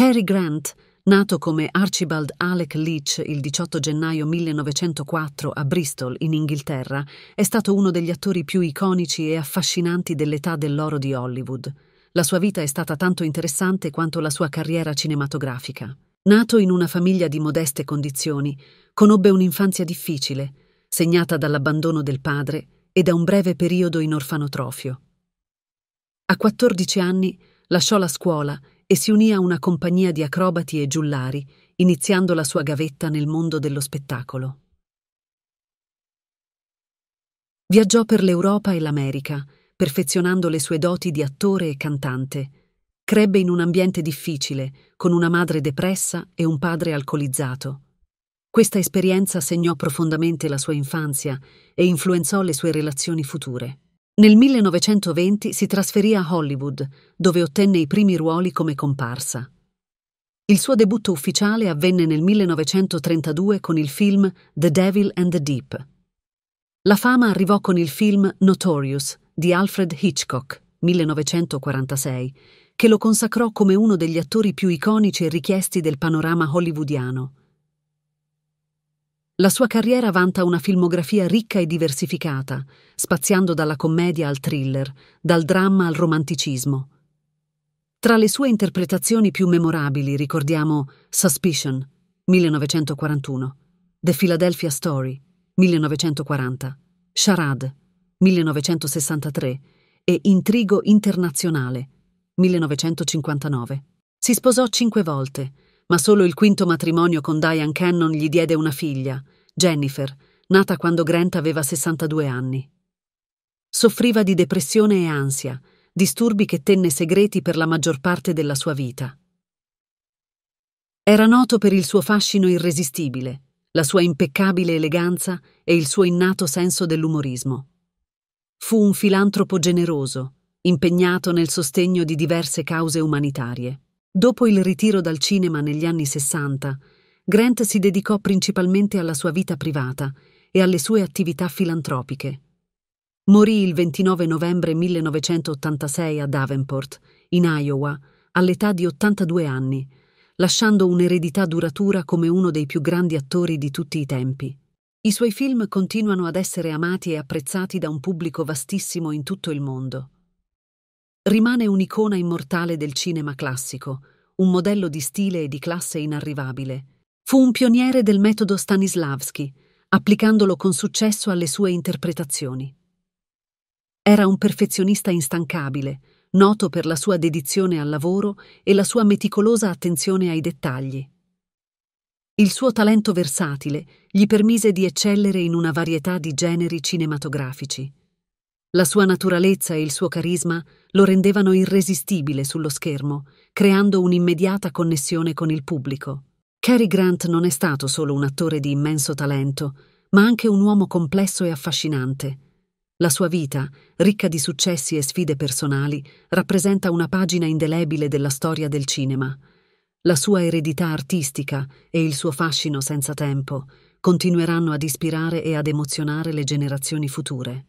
Cary Grant, nato come Archibald Alec Leach il 18 gennaio 1904 a Bristol, in Inghilterra, è stato uno degli attori più iconici e affascinanti dell'età dell'oro di Hollywood. La sua vita è stata tanto interessante quanto la sua carriera cinematografica. Nato in una famiglia di modeste condizioni, conobbe un'infanzia difficile, segnata dall'abbandono del padre e da un breve periodo in orfanotrofio. A 14 anni lasciò la scuola e si unì a una compagnia di acrobati e giullari, iniziando la sua gavetta nel mondo dello spettacolo. Viaggiò per l'Europa e l'America, perfezionando le sue doti di attore e cantante. Crebbe in un ambiente difficile, con una madre depressa e un padre alcolizzato. Questa esperienza segnò profondamente la sua infanzia e influenzò le sue relazioni future. Nel 1920 si trasferì a Hollywood, dove ottenne i primi ruoli come comparsa. Il suo debutto ufficiale avvenne nel 1932 con il film The Devil and the Deep. La fama arrivò con il film Notorious di Alfred Hitchcock, 1946, che lo consacrò come uno degli attori più iconici e richiesti del panorama hollywoodiano. La sua carriera vanta una filmografia ricca e diversificata, spaziando dalla commedia al thriller, dal dramma al romanticismo. Tra le sue interpretazioni più memorabili ricordiamo Suspicion, 1941, The Philadelphia Story, 1940, Charade, 1963 e Intrigo internazionale, 1959. Si sposò cinque volte, ma solo il quinto matrimonio con Diane Cannon gli diede una figlia, Jennifer, nata quando Grant aveva 62 anni. Soffriva di depressione e ansia, disturbi che tenne segreti per la maggior parte della sua vita. Era noto per il suo fascino irresistibile, la sua impeccabile eleganza e il suo innato senso dell'umorismo. Fu un filantropo generoso, impegnato nel sostegno di diverse cause umanitarie. Dopo il ritiro dal cinema negli anni Sessanta, Grant si dedicò principalmente alla sua vita privata e alle sue attività filantropiche. Morì il 29 novembre 1986 a Davenport, in Iowa, all'età di 82 anni, lasciando un'eredità duratura come uno dei più grandi attori di tutti i tempi. I suoi film continuano ad essere amati e apprezzati da un pubblico vastissimo in tutto il mondo rimane un'icona immortale del cinema classico, un modello di stile e di classe inarrivabile. Fu un pioniere del metodo Stanislavski, applicandolo con successo alle sue interpretazioni. Era un perfezionista instancabile, noto per la sua dedizione al lavoro e la sua meticolosa attenzione ai dettagli. Il suo talento versatile gli permise di eccellere in una varietà di generi cinematografici. La sua naturalezza e il suo carisma lo rendevano irresistibile sullo schermo, creando un'immediata connessione con il pubblico. Cary Grant non è stato solo un attore di immenso talento, ma anche un uomo complesso e affascinante. La sua vita, ricca di successi e sfide personali, rappresenta una pagina indelebile della storia del cinema. La sua eredità artistica e il suo fascino senza tempo continueranno ad ispirare e ad emozionare le generazioni future.